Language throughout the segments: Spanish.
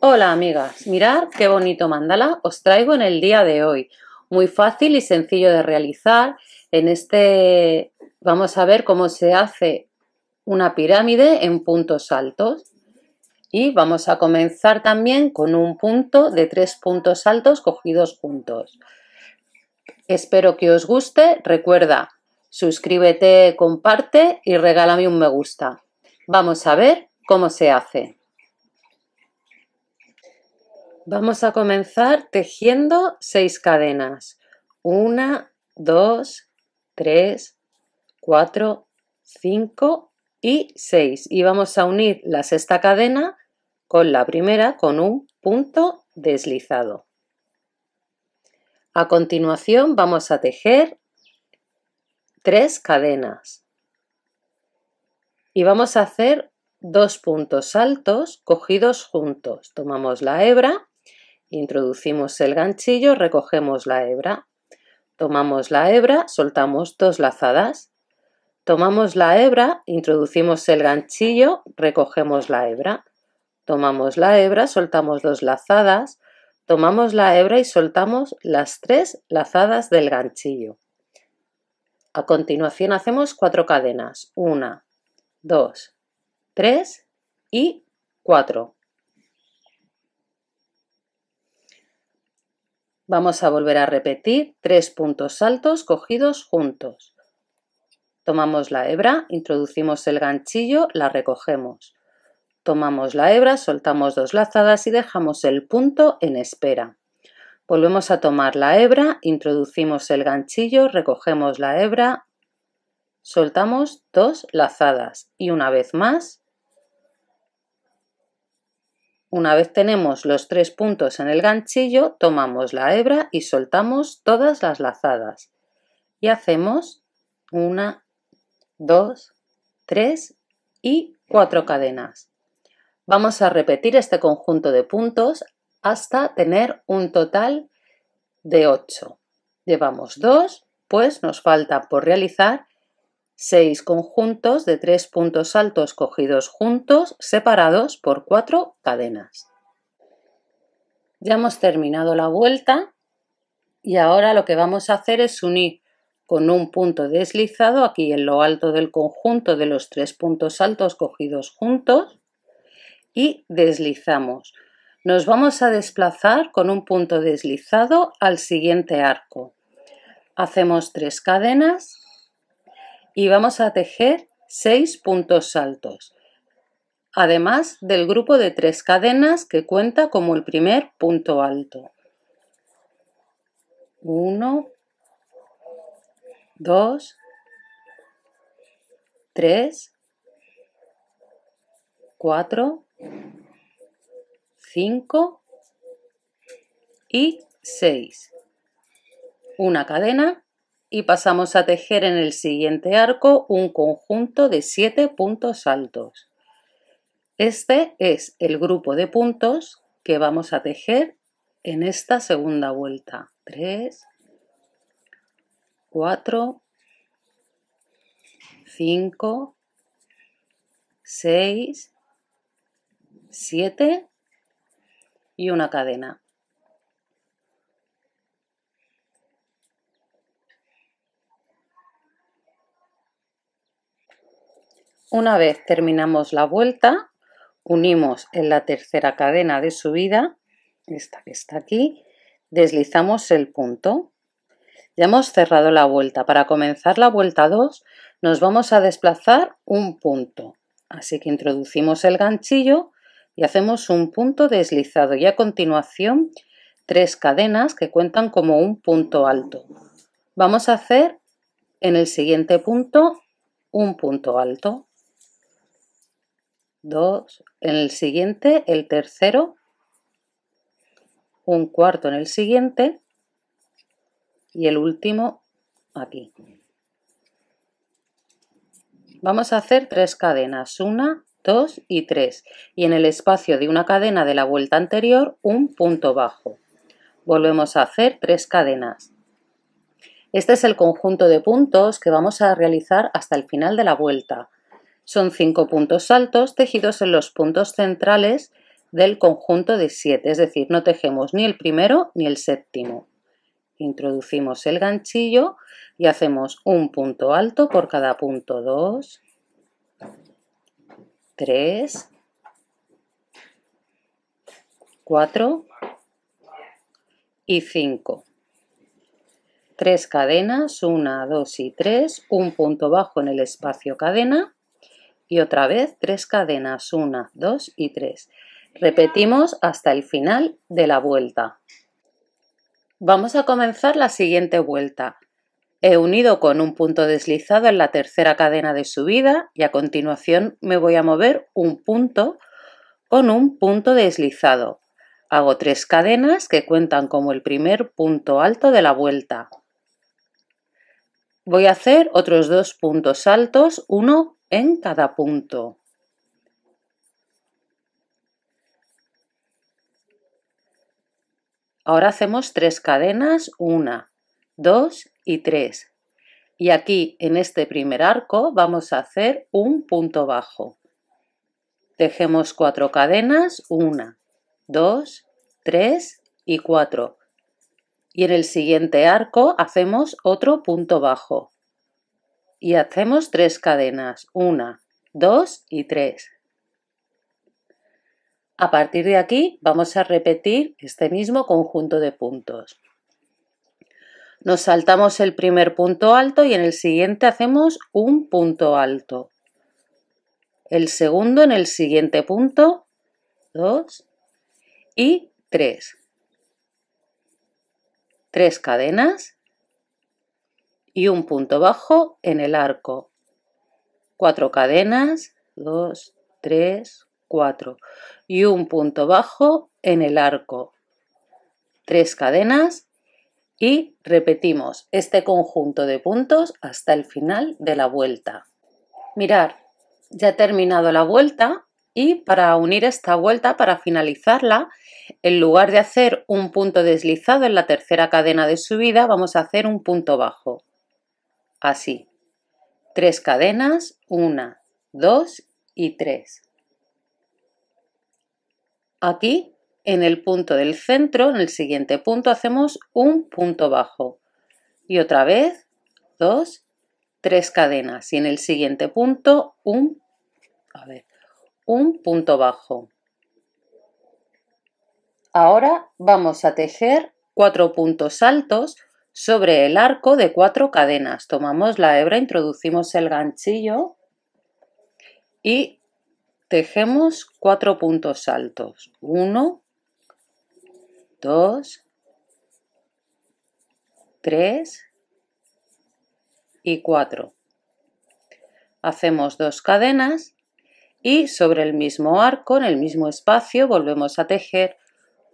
Hola amigas, mirad qué bonito mandala os traigo en el día de hoy. Muy fácil y sencillo de realizar. En este vamos a ver cómo se hace una pirámide en puntos altos. Y vamos a comenzar también con un punto de tres puntos altos cogidos juntos. Espero que os guste. Recuerda, suscríbete, comparte y regálame un me gusta. Vamos a ver cómo se hace. Vamos a comenzar tejiendo seis cadenas. Una, dos, tres, cuatro, cinco y seis. Y vamos a unir la sexta cadena con la primera con un punto deslizado. A continuación vamos a tejer tres cadenas. Y vamos a hacer dos puntos altos cogidos juntos. Tomamos la hebra Introducimos el ganchillo, recogemos la hebra. Tomamos la hebra, soltamos dos lazadas. Tomamos la hebra, introducimos el ganchillo, recogemos la hebra. Tomamos la hebra, soltamos dos lazadas. Tomamos la hebra y soltamos las tres lazadas del ganchillo. A continuación hacemos cuatro cadenas. Una, dos, tres y cuatro. Vamos a volver a repetir tres puntos altos cogidos juntos. Tomamos la hebra, introducimos el ganchillo, la recogemos. Tomamos la hebra, soltamos dos lazadas y dejamos el punto en espera. Volvemos a tomar la hebra, introducimos el ganchillo, recogemos la hebra, soltamos dos lazadas y una vez más una vez tenemos los tres puntos en el ganchillo, tomamos la hebra y soltamos todas las lazadas. Y hacemos una, dos, tres y cuatro cadenas. Vamos a repetir este conjunto de puntos hasta tener un total de ocho Llevamos dos pues nos falta por realizar seis conjuntos de tres puntos altos cogidos juntos, separados por cuatro cadenas. Ya hemos terminado la vuelta y ahora lo que vamos a hacer es unir con un punto deslizado aquí en lo alto del conjunto de los tres puntos altos cogidos juntos y deslizamos. Nos vamos a desplazar con un punto deslizado al siguiente arco. Hacemos tres cadenas y vamos a tejer 6 puntos altos, además del grupo de tres cadenas que cuenta como el primer punto alto. 1, 2, 3, 4, 5 y 6. Una cadena y pasamos a tejer en el siguiente arco un conjunto de 7 puntos altos. Este es el grupo de puntos que vamos a tejer en esta segunda vuelta. 3, 4, 5, 6, 7 y una cadena. Una vez terminamos la vuelta, unimos en la tercera cadena de subida, esta que está aquí, deslizamos el punto. Ya hemos cerrado la vuelta. Para comenzar la vuelta 2 nos vamos a desplazar un punto. Así que introducimos el ganchillo y hacemos un punto deslizado y a continuación tres cadenas que cuentan como un punto alto. Vamos a hacer en el siguiente punto un punto alto dos, en el siguiente, el tercero, un cuarto en el siguiente y el último aquí. Vamos a hacer tres cadenas, una, dos y tres, y en el espacio de una cadena de la vuelta anterior un punto bajo. Volvemos a hacer tres cadenas. Este es el conjunto de puntos que vamos a realizar hasta el final de la vuelta. Son cinco puntos altos tejidos en los puntos centrales del conjunto de 7 es decir, no tejemos ni el primero ni el séptimo. Introducimos el ganchillo y hacemos un punto alto por cada punto, 2, 3, 4 y 5 tres cadenas, 1, 2 y 3, un punto bajo en el espacio cadena y otra vez tres cadenas, una, dos y tres. Repetimos hasta el final de la vuelta. Vamos a comenzar la siguiente vuelta. He unido con un punto deslizado en la tercera cadena de subida y a continuación me voy a mover un punto con un punto deslizado. Hago tres cadenas que cuentan como el primer punto alto de la vuelta. Voy a hacer otros dos puntos altos, uno en cada punto. Ahora hacemos tres cadenas, una, dos y tres. Y aquí en este primer arco vamos a hacer un punto bajo. Tejemos cuatro cadenas, una, dos, tres y cuatro. Y en el siguiente arco hacemos otro punto bajo y hacemos tres cadenas, una, dos y tres. A partir de aquí vamos a repetir este mismo conjunto de puntos. Nos saltamos el primer punto alto y en el siguiente hacemos un punto alto. El segundo en el siguiente punto, dos y tres. Tres cadenas y un punto bajo en el arco. Cuatro cadenas, dos, tres, cuatro. Y un punto bajo en el arco. Tres cadenas y repetimos este conjunto de puntos hasta el final de la vuelta. Mirar, ya he terminado la vuelta y para unir esta vuelta, para finalizarla, en lugar de hacer un punto deslizado en la tercera cadena de subida, vamos a hacer un punto bajo así. Tres cadenas, una, dos y tres. Aquí, en el punto del centro, en el siguiente punto, hacemos un punto bajo. Y otra vez, dos, tres cadenas. Y en el siguiente punto, un, un punto bajo. Ahora vamos a tejer cuatro puntos altos sobre el arco de cuatro cadenas. Tomamos la hebra, introducimos el ganchillo y tejemos cuatro puntos altos. Uno, dos, tres y cuatro. Hacemos dos cadenas y sobre el mismo arco, en el mismo espacio, volvemos a tejer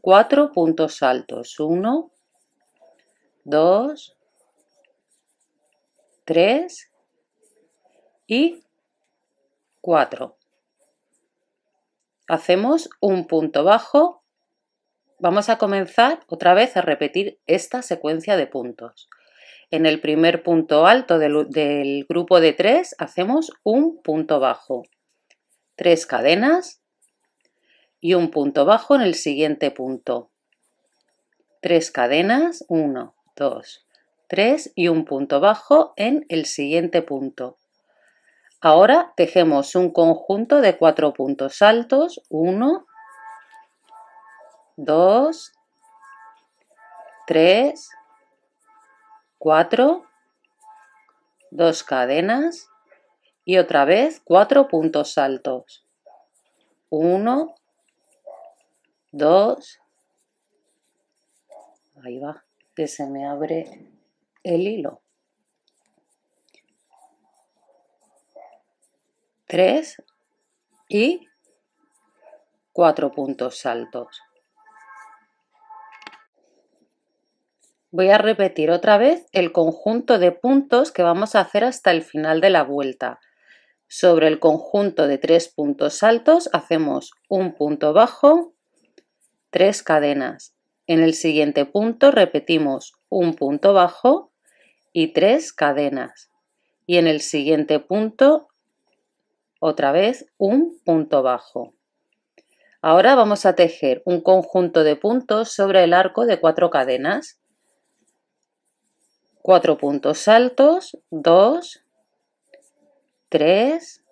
cuatro puntos altos. Uno, 2, 3 y 4. Hacemos un punto bajo. Vamos a comenzar otra vez a repetir esta secuencia de puntos. En el primer punto alto del, grupo de 3 hacemos un punto bajo. 3 cadenas y un punto bajo en el siguiente punto. 3 cadenas, 1, 2, 3 y un punto bajo en el siguiente punto. Ahora tejemos un conjunto de cuatro puntos altos, 1, 2, 3, 4, dos cadenas y otra vez cuatro puntos altos. 1, 2, ahí va, que se me abre el hilo. 3 y cuatro puntos altos Voy a repetir otra vez el conjunto de puntos que vamos a hacer hasta el final de la vuelta. Sobre el conjunto de tres puntos altos hacemos un punto bajo, tres cadenas. En el siguiente punto repetimos un punto bajo y tres cadenas. Y en el siguiente punto otra vez un punto bajo. Ahora vamos a tejer un conjunto de puntos sobre el arco de cuatro cadenas. Cuatro puntos altos, dos, tres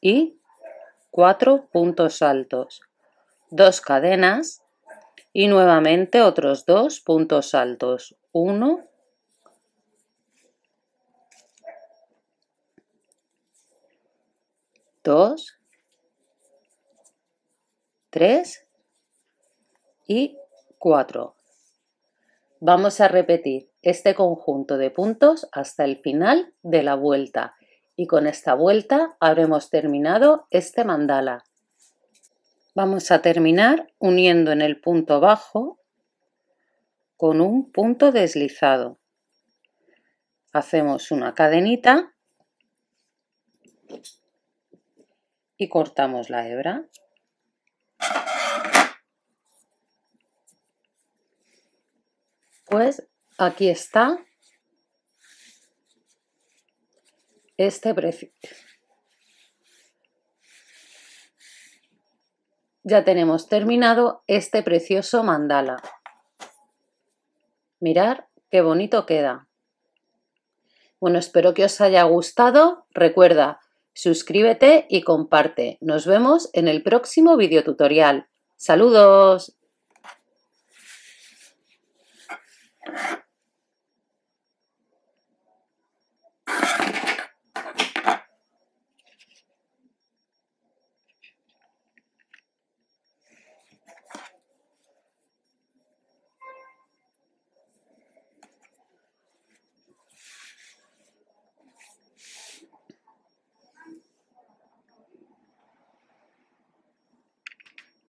y cuatro puntos altos. Dos cadenas, y nuevamente otros dos puntos altos. Uno dos, tres y cuatro. Vamos a repetir este conjunto de puntos hasta el final de la vuelta y con esta vuelta habremos terminado este mandala. Vamos a terminar uniendo en el punto bajo con un punto deslizado. Hacemos una cadenita y cortamos la hebra. Pues aquí está este precio. ya tenemos terminado este precioso mandala. Mirad qué bonito queda. Bueno, espero que os haya gustado. Recuerda, suscríbete y comparte. Nos vemos en el próximo tutorial. Saludos.